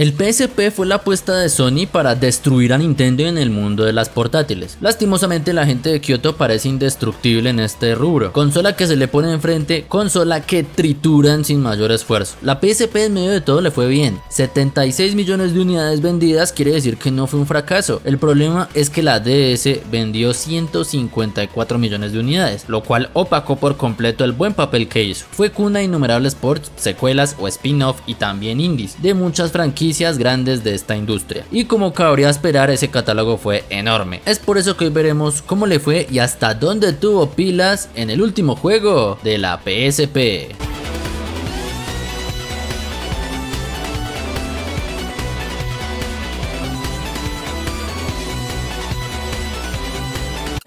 El PSP fue la apuesta de Sony para destruir a Nintendo en el mundo de las portátiles. Lastimosamente la gente de Kyoto parece indestructible en este rubro. Consola que se le pone enfrente, consola que trituran sin mayor esfuerzo. La PSP en medio de todo le fue bien. 76 millones de unidades vendidas quiere decir que no fue un fracaso. El problema es que la DS vendió 154 millones de unidades, lo cual opacó por completo el buen papel que hizo. Fue cuna innumerables ports, secuelas o spin-off y también indies de muchas franquicias grandes de esta industria. Y como cabría esperar, ese catálogo fue enorme. Es por eso que hoy veremos cómo le fue y hasta dónde tuvo pilas en el último juego de la PSP.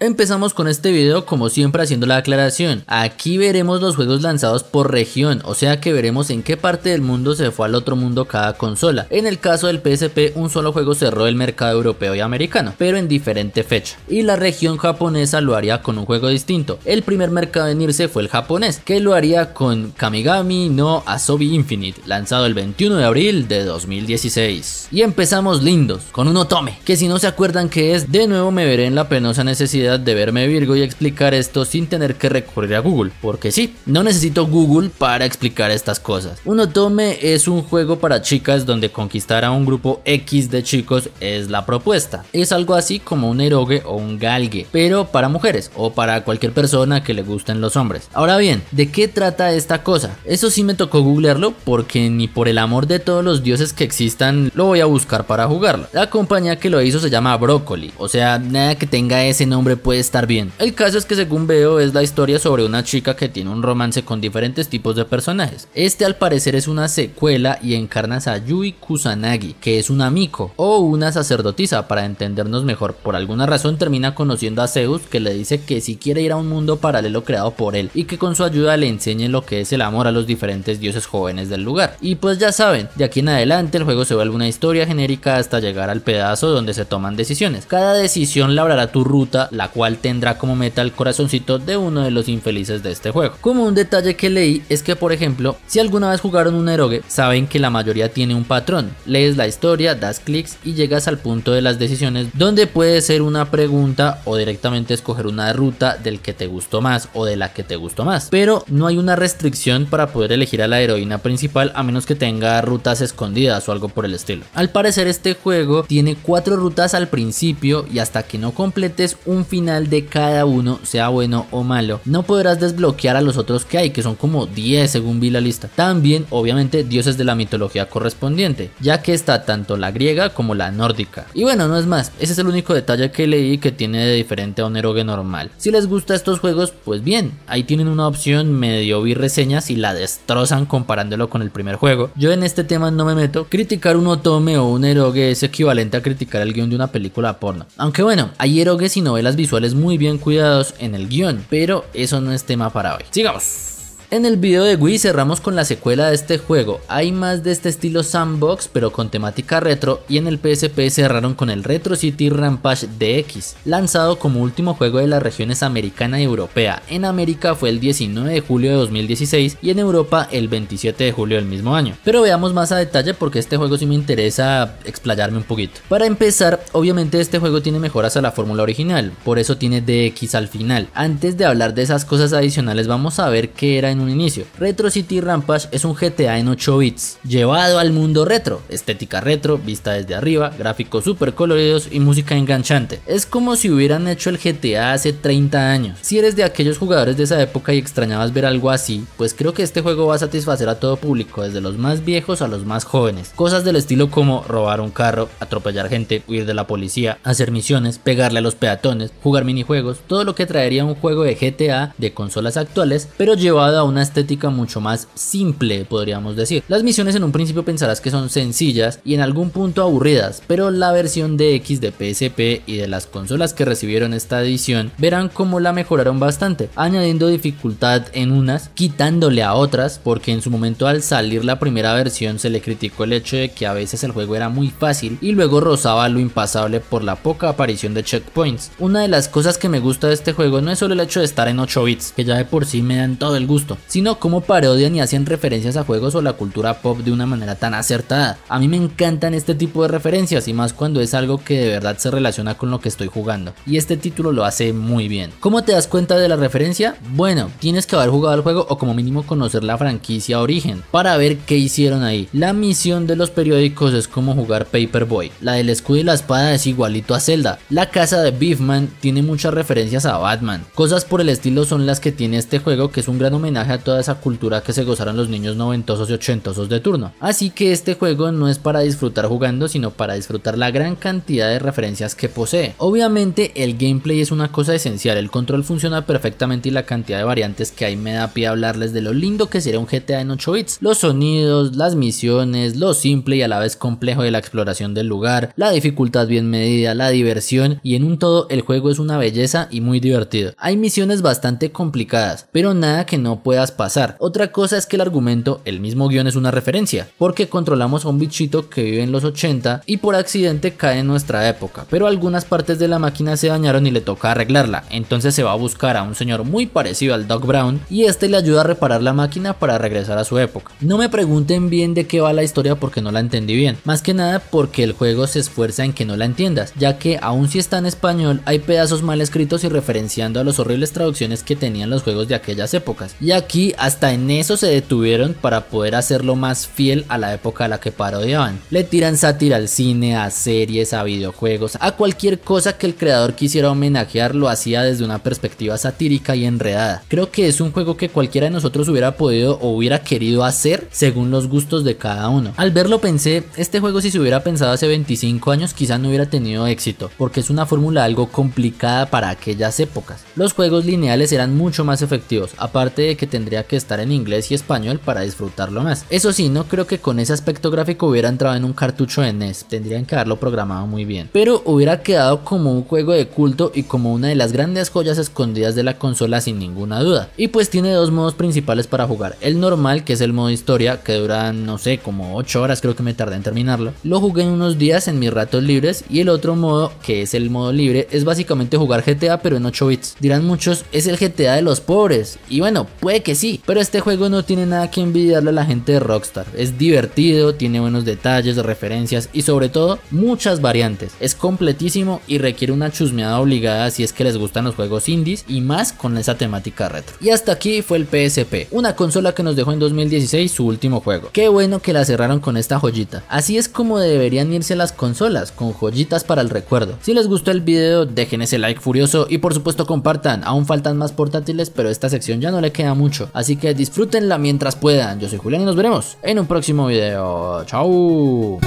Empezamos con este video como siempre haciendo la aclaración, aquí veremos los juegos lanzados por región, o sea que veremos en qué parte del mundo se fue al otro mundo cada consola. En el caso del PSP un solo juego cerró el mercado europeo y americano, pero en diferente fecha, y la región japonesa lo haría con un juego distinto. El primer mercado en irse fue el japonés, que lo haría con Kamigami no Asobi Infinite, lanzado el 21 de abril de 2016. Y empezamos lindos, con un otome, que si no se acuerdan que es, de nuevo me veré en la penosa necesidad de verme Virgo y explicar esto sin tener que recurrir a Google, porque sí, no necesito Google para explicar estas cosas. Uno Tome es un juego para chicas donde conquistar a un grupo X de chicos es la propuesta. Es algo así como un eroge o un galgue, pero para mujeres o para cualquier persona que le gusten los hombres. Ahora bien, ¿de qué trata esta cosa? Eso sí me tocó googlearlo porque ni por el amor de todos los dioses que existan lo voy a buscar para jugarlo. La compañía que lo hizo se llama Broccoli, o sea, nada que tenga ese nombre puede estar bien. El caso es que según veo es la historia sobre una chica que tiene un romance con diferentes tipos de personajes. Este al parecer es una secuela y encarna a Yui Kusanagi, que es un amigo o una sacerdotisa para entendernos mejor. Por alguna razón termina conociendo a Zeus que le dice que si quiere ir a un mundo paralelo creado por él y que con su ayuda le enseñe lo que es el amor a los diferentes dioses jóvenes del lugar. Y pues ya saben, de aquí en adelante el juego se vuelve una historia genérica hasta llegar al pedazo donde se toman decisiones. Cada decisión labrará tu ruta, la cual tendrá como meta el corazoncito de uno de los infelices de este juego. Como un detalle que leí es que por ejemplo, si alguna vez jugaron un eroge, saben que la mayoría tiene un patrón, lees la historia, das clics y llegas al punto de las decisiones donde puede ser una pregunta o directamente escoger una ruta del que te gustó más o de la que te gustó más, pero no hay una restricción para poder elegir a la heroína principal a menos que tenga rutas escondidas o algo por el estilo. Al parecer este juego tiene cuatro rutas al principio y hasta que no completes un final de cada uno sea bueno o malo. No podrás desbloquear a los otros que hay, que son como 10 según vi la lista. También, obviamente, dioses de la mitología correspondiente, ya que está tanto la griega como la nórdica. Y bueno, no es más, ese es el único detalle que leí que tiene de diferente a un eroge normal. Si les gusta estos juegos, pues bien, ahí tienen una opción, medio vi reseñas y la destrozan comparándolo con el primer juego. Yo en este tema no me meto, criticar un otome o un erogue es equivalente a criticar el guión de una película porno. Aunque bueno, hay erogues y novelas visuales muy bien cuidados en el guión, pero eso no es tema para hoy. Sigamos. En el video de Wii cerramos con la secuela de este juego, hay más de este estilo sandbox pero con temática retro y en el PSP cerraron con el Retro City Rampage DX, lanzado como último juego de las regiones americana y europea, en América fue el 19 de julio de 2016 y en Europa el 27 de julio del mismo año, pero veamos más a detalle porque este juego sí me interesa explayarme un poquito. Para empezar, obviamente este juego tiene mejoras a la fórmula original, por eso tiene DX al final, antes de hablar de esas cosas adicionales vamos a ver qué era en inicio. Retro City Rampage es un GTA en 8 bits, llevado al mundo retro, estética retro, vista desde arriba, gráficos super coloridos y música enganchante. Es como si hubieran hecho el GTA hace 30 años. Si eres de aquellos jugadores de esa época y extrañabas ver algo así, pues creo que este juego va a satisfacer a todo público, desde los más viejos a los más jóvenes. Cosas del estilo como robar un carro, atropellar gente, huir de la policía, hacer misiones, pegarle a los peatones, jugar minijuegos, todo lo que traería un juego de GTA de consolas actuales, pero llevado a un una estética mucho más simple, podríamos decir. Las misiones en un principio pensarás que son sencillas y en algún punto aburridas, pero la versión de X de PSP y de las consolas que recibieron esta edición verán cómo la mejoraron bastante, añadiendo dificultad en unas, quitándole a otras, porque en su momento al salir la primera versión se le criticó el hecho de que a veces el juego era muy fácil y luego rozaba lo impasable por la poca aparición de checkpoints. Una de las cosas que me gusta de este juego no es solo el hecho de estar en 8 bits, que ya de por sí me dan todo el gusto, sino como parodian y hacen referencias a juegos o la cultura pop de una manera tan acertada. A mí me encantan este tipo de referencias y más cuando es algo que de verdad se relaciona con lo que estoy jugando, y este título lo hace muy bien. ¿Cómo te das cuenta de la referencia? Bueno, tienes que haber jugado al juego o como mínimo conocer la franquicia Origen para ver qué hicieron ahí. La misión de los periódicos es como jugar Paperboy, la del escudo y la espada es igualito a Zelda, la casa de Beefman tiene muchas referencias a Batman, cosas por el estilo son las que tiene este juego que es un gran homenaje a toda esa cultura que se gozaron los niños noventosos y ochentosos de turno. Así que este juego no es para disfrutar jugando, sino para disfrutar la gran cantidad de referencias que posee. Obviamente el gameplay es una cosa esencial, el control funciona perfectamente y la cantidad de variantes que hay me da pie a hablarles de lo lindo que sería un GTA en 8 bits, los sonidos, las misiones, lo simple y a la vez complejo de la exploración del lugar, la dificultad bien medida, la diversión y en un todo el juego es una belleza y muy divertido. Hay misiones bastante complicadas, pero nada que no pueda pasar. Otra cosa es que el argumento, el mismo guión es una referencia, porque controlamos a un bichito que vive en los 80 y por accidente cae en nuestra época, pero algunas partes de la máquina se dañaron y le toca arreglarla, entonces se va a buscar a un señor muy parecido al Doc Brown y este le ayuda a reparar la máquina para regresar a su época. No me pregunten bien de qué va la historia porque no la entendí bien, más que nada porque el juego se esfuerza en que no la entiendas, ya que aun si está en español hay pedazos mal escritos y referenciando a las horribles traducciones que tenían los juegos de aquellas épocas, ya aquí hasta en eso se detuvieron para poder hacerlo más fiel a la época a la que parodiaban. Le tiran sátira al cine, a series, a videojuegos, a cualquier cosa que el creador quisiera homenajear lo hacía desde una perspectiva satírica y enredada. Creo que es un juego que cualquiera de nosotros hubiera podido o hubiera querido hacer según los gustos de cada uno. Al verlo pensé, este juego si se hubiera pensado hace 25 años quizá no hubiera tenido éxito, porque es una fórmula algo complicada para aquellas épocas. Los juegos lineales eran mucho más efectivos, aparte de que tendría que estar en inglés y español para disfrutarlo más. Eso sí, no creo que con ese aspecto gráfico hubiera entrado en un cartucho de NES, tendrían que haberlo programado muy bien. Pero hubiera quedado como un juego de culto y como una de las grandes joyas escondidas de la consola sin ninguna duda. Y pues tiene dos modos principales para jugar, el normal que es el modo historia que dura no sé como 8 horas creo que me tardé en terminarlo, lo jugué en unos días en mis ratos libres y el otro modo que es el modo libre es básicamente jugar GTA pero en 8 bits. Dirán muchos es el GTA de los pobres y bueno puede que sí, pero este juego no tiene nada que envidiarle a la gente de Rockstar. Es divertido, tiene buenos detalles, referencias y sobre todo muchas variantes. Es completísimo y requiere una chusmeada obligada si es que les gustan los juegos indies y más con esa temática retro. Y hasta aquí fue el PSP, una consola que nos dejó en 2016 su último juego. Qué bueno que la cerraron con esta joyita. Así es como deberían irse las consolas, con joyitas para el recuerdo. Si les gustó el video, dejen ese like furioso y por supuesto compartan. Aún faltan más portátiles, pero esta sección ya no le queda mucho Así que disfrútenla mientras puedan. Yo soy Julián y nos veremos en un próximo video. Chao.